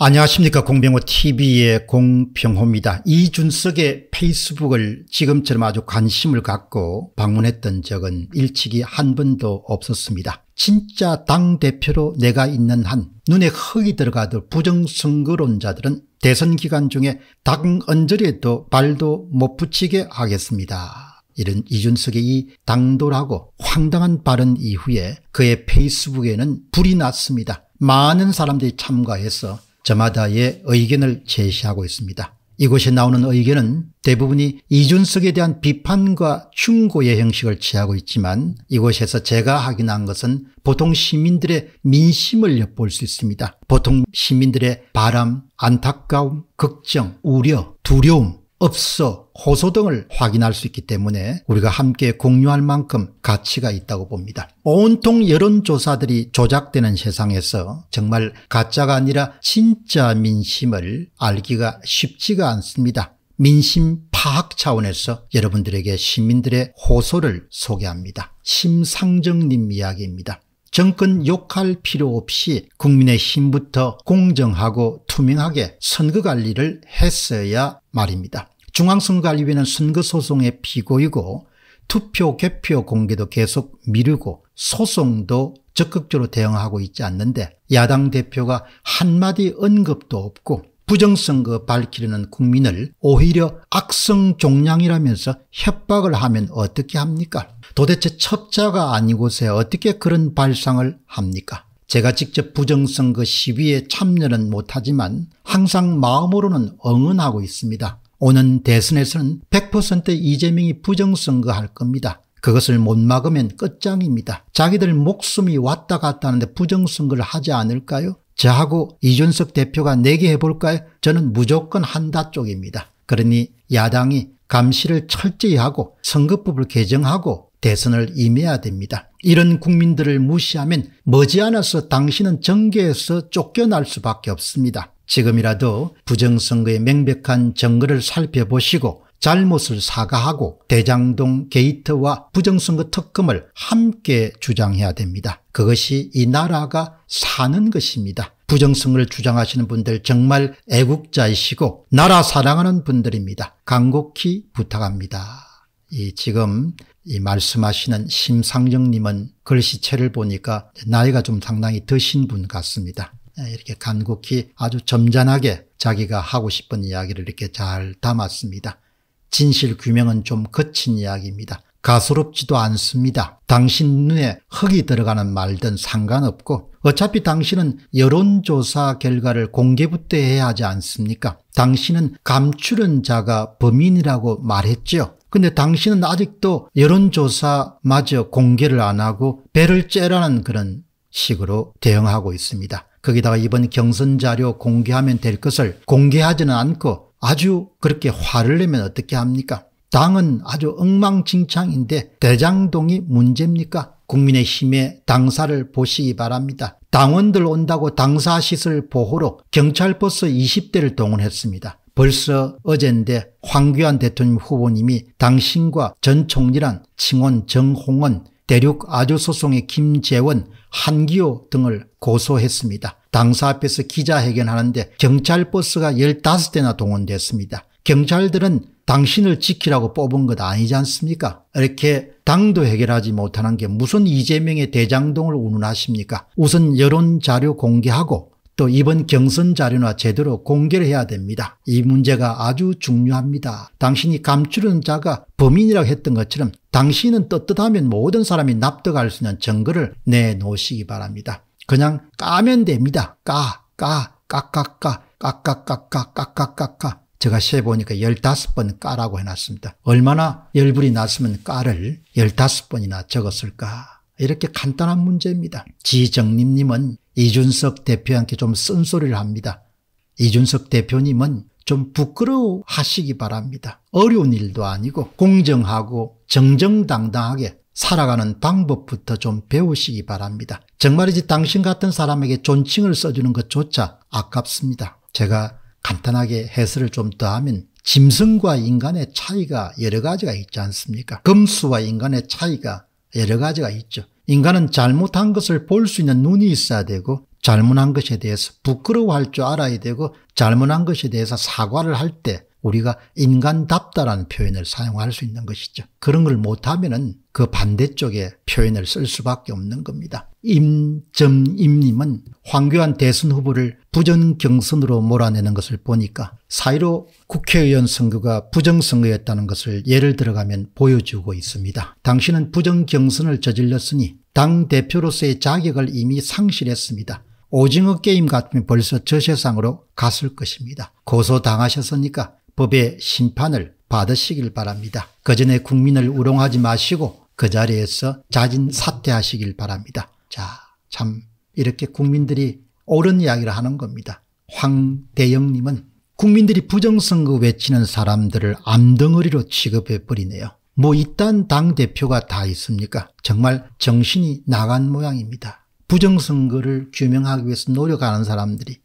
안녕하십니까 공병호 tv의 공병호입니다. 이준석의 페이스북을 지금처럼 아주 관심을 갖고 방문했던 적은 일찍이 한 번도 없었습니다. 진짜 당대표로 내가 있는 한 눈에 흙이 들어가도 부정선거론자들은 대선 기간 중에 당 언저리에도 발도 못 붙이게 하겠습니다. 이런 이준석의 이 당돌하고 황당한 발언 이후에 그의 페이스북에는 불이 났습니다. 많은 사람들이 참가해서 저마다의 의견을 제시하고 있습니다. 이곳에 나오는 의견은 대부분이 이준석에 대한 비판과 충고의 형식을 취하고 있지만 이곳에서 제가 확인한 것은 보통 시민들의 민심을 엿볼 수 있습니다. 보통 시민들의 바람, 안타까움, 걱정, 우려, 두려움 없어, 호소 등을 확인할 수 있기 때문에 우리가 함께 공유할 만큼 가치가 있다고 봅니다. 온통 여론조사들이 조작되는 세상에서 정말 가짜가 아니라 진짜 민심을 알기가 쉽지가 않습니다. 민심 파악 차원에서 여러분들에게 시민들의 호소를 소개합니다. 심상정님 이야기입니다. 정권 욕할 필요 없이 국민의힘부터 공정하고 투명하게 선거관리를 했어야 말입니다. 중앙선거관리위는 선거소송의 피고이고 투표 개표 공개도 계속 미루고 소송도 적극적으로 대응하고 있지 않는데 야당 대표가 한마디 언급도 없고 부정선거 밝히려는 국민을 오히려 악성 종량이라면서 협박을 하면 어떻게 합니까? 도대체 첩자가 아니고서 야 어떻게 그런 발상을 합니까? 제가 직접 부정선거 시위에 참여는 못하지만 항상 마음으로는 응원하고 있습니다. 오는 대선에서는 100% 이재명이 부정선거 할 겁니다. 그것을 못 막으면 끝장입니다. 자기들 목숨이 왔다 갔다 하는데 부정선거를 하지 않을까요? 저하고 이준석 대표가 내게 해볼까요? 저는 무조건 한다 쪽입니다. 그러니 야당이 감시를 철저히 하고 선거법을 개정하고 대선을 임해야 됩니다. 이런 국민들을 무시하면 머지않아서 당신은 정계에서 쫓겨날 수밖에 없습니다. 지금이라도 부정선거의 명백한 증거를 살펴보시고 잘못을 사과하고 대장동 게이트와 부정선거 특검을 함께 주장해야 됩니다. 그것이 이 나라가 사는 것입니다. 부정성을 주장하시는 분들 정말 애국자이시고 나라 사랑하는 분들입니다. 간곡히 부탁합니다. 이 지금 이 말씀하시는 심상정님은 글씨체를 보니까 나이가 좀 상당히 드신 분 같습니다. 예, 이렇게 간곡히 아주 점잖하게 자기가 하고 싶은 이야기를 이렇게 잘 담았습니다. 진실 규명은 좀 거친 이야기입니다. 가소롭지도 않습니다. 당신 눈에 흙이 들어가는 말든 상관없고 어차피 당신은 여론조사 결과를 공개부대해야 하지 않습니까? 당신은 감추는 자가 범인이라고 말했죠 근데 당신은 아직도 여론조사마저 공개를 안 하고 배를 째라는 그런 식으로 대응하고 있습니다. 거기다가 이번 경선 자료 공개하면 될 것을 공개하지는 않고 아주 그렇게 화를 내면 어떻게 합니까? 당은 아주 엉망진창인데 대장동이 문제입니까? 국민의힘의 당사를 보시기 바랍니다. 당원들 온다고 당사 시설 보호로 경찰버스 20대를 동원했습니다. 벌써 어젠데 황교안 대통령 후보님이 당신과 전 총리란 칭원 정홍원 대륙 아조소송의 김재원, 한기호 등을 고소했습니다. 당사 앞에서 기자회견하는데 경찰버스가 15대나 동원됐습니다. 경찰들은 당신을 지키라고 뽑은 것 아니지 않습니까? 이렇게 당도 해결하지 못하는 게 무슨 이재명의 대장동을 운운하십니까? 우선 여론 자료 공개하고 또 이번 경선 자료나 제대로 공개를 해야 됩니다. 이 문제가 아주 중요합니다. 당신이 감추는 자가 범인이라고 했던 것처럼 당신은 떳떳하면 모든 사람이 납득할 수 있는 증거를 내놓으시기 바랍니다. 그냥 까면 됩니다. 까, 까, 까까까, 까까까 까, 까 까까까. 제가 세보니까 15번 까라고 해놨습니다. 얼마나 열불이 났으면 까를 15번이나 적었을까. 이렇게 간단한 문제입니다. 지정림님은 이준석 대표한테 좀 쓴소리를 합니다. 이준석 대표님은 좀 부끄러워하시기 바랍니다. 어려운 일도 아니고 공정하고 정정당당하게 살아가는 방법부터 좀 배우시기 바랍니다. 정말이지 당신 같은 사람에게 존칭을 써주는 것조차 아깝습니다. 제가 간단하게 해설을 좀 더하면 짐승과 인간의 차이가 여러 가지가 있지 않습니까? 금수와 인간의 차이가 여러 가지가 있죠. 인간은 잘못한 것을 볼 수 있는 눈이 있어야 되고 잘못한 것에 대해서 부끄러워할 줄 알아야 되고 잘못한 것에 대해서 사과를 할때 우리가 인간답다라는 표현을 사용할 수 있는 것이죠. 그런 걸 못하면은 그 반대쪽에 표현을 쓸 수밖에 없는 겁니다. 임점임님은 황교안 대선 후보를 부정 경선으로 몰아내는 것을 보니까 사이로 국회의원 선거가 부정 선거였다는 것을 예를 들어가면 보여주고 있습니다. 당신은 부정 경선을 저질렀으니 당 대표로서의 자격을 이미 상실했습니다. 오징어 게임 같으면 벌써 저 세상으로 갔을 것입니다. 고소당하셨으니까 법의 심판을 받으시길 바랍니다. 그 전에 국민을 우롱하지 마시고 그 자리에서 자진 사퇴하시길 바랍니다. 자, 참 이렇게 국민들이 옳은 이야기를 하는 겁니다. 황대영님은 국민들이 부정선거 외치는 사람들을 암덩어리로 취급해버리네요. 뭐 이딴 당대표가 다 있습니까? 정말 정신이 나간 모양입니다. 부정선거를 규명하기 위해서 노력하는 사람들이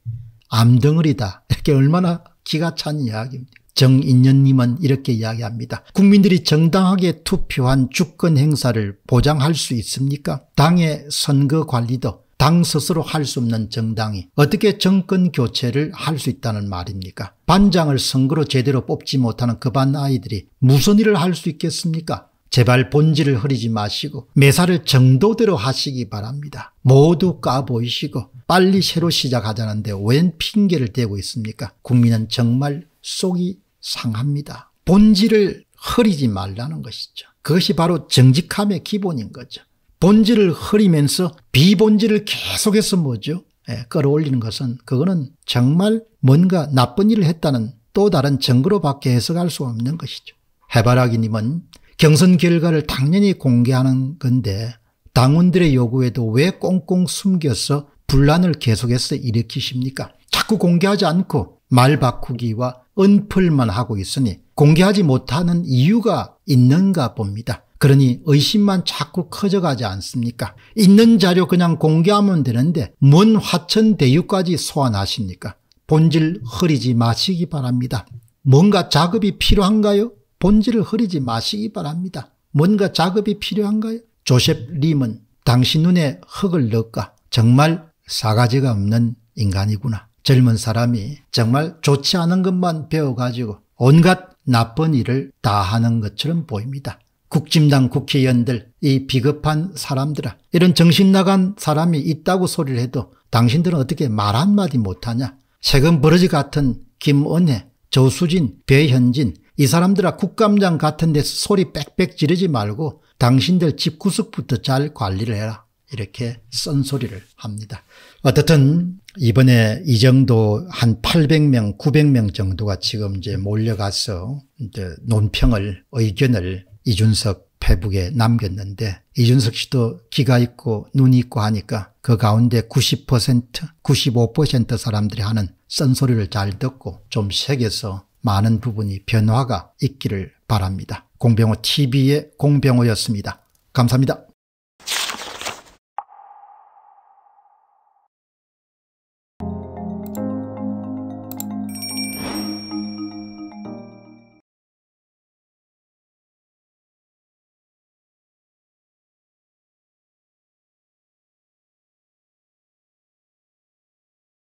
암덩어리다. 이렇게 얼마나 기가 찬 이야기입니다. 정인연님은 이렇게 이야기합니다. 국민들이 정당하게 투표한 주권 행사를 보장할 수 있습니까? 당의 선거 관리도 당 스스로 할 수 없는 정당이 어떻게 정권 교체를 할 수 있다는 말입니까? 반장을 선거로 제대로 뽑지 못하는 그 반 아이들이 무슨 일을 할 수 있겠습니까? 제발 본질을 흐리지 마시고 매사를 정도대로 하시기 바랍니다. 모두 까보이시고 빨리 새로 시작하자는데 웬 핑계를 대고 있습니까? 국민은 정말 속이 상합니다. 본질을 흐리지 말라는 것이죠. 그것이 바로 정직함의 기본인 거죠. 본질을 흐리면서 비본질을 계속해서 뭐죠? 예, 끌어올리는 것은 그거는 정말 뭔가 나쁜 일을 했다는 또 다른 증거로밖에 해석할 수 없는 것이죠. 해바라기님은 경선 결과를 당연히 공개하는 건데 당원들의 요구에도 왜 꽁꽁 숨겨서 분란을 계속해서 일으키십니까? 자꾸 공개하지 않고 말 바꾸기와 은풀만 하고 있으니 공개하지 못하는 이유가 있는가 봅니다. 그러니 의심만 자꾸 커져가지 않습니까? 있는 자료 그냥 공개하면 되는데 뭔 화천대유까지 소환하십니까? 본질 흐리지 마시기 바랍니다. 뭔가 작업이 필요한가요? 본질을 흐리지 마시기 바랍니다. 뭔가 작업이 필요한가요? 조셉 림은 당신 눈에 흙을 넣을까? 정말 사가지가 없는 인간이구나. 젊은 사람이 정말 좋지 않은 것만 배워가지고 온갖 나쁜 일을 다 하는 것처럼 보입니다. 국진당 국회의원들, 이 비겁한 사람들아, 이런 정신 나간 사람이 있다고 소리를 해도 당신들은 어떻게 말 한마디 못하냐? 세금 버러지 같은 김은혜, 조수진, 배현진, 이 사람들아 국감장 같은 데서 소리 빽빽 지르지 말고 당신들 집 구석부터 잘 관리를 해라. 이렇게 쓴소리를 합니다. 어떻든 이번에 이 정도 한 800명, 900명 정도가 지금 이제 몰려가서 이제 논평을, 의견을 이준석 페북에 남겼는데 이준석 씨도 귀가 있고 눈이 있고 하니까 그 가운데 90% 95% 사람들이 하는 쓴소리를 잘 듣고 좀 새겨서 많은 부분이 변화가 있기를 바랍니다. 공병호 TV의 공병호였습니다. 감사합니다.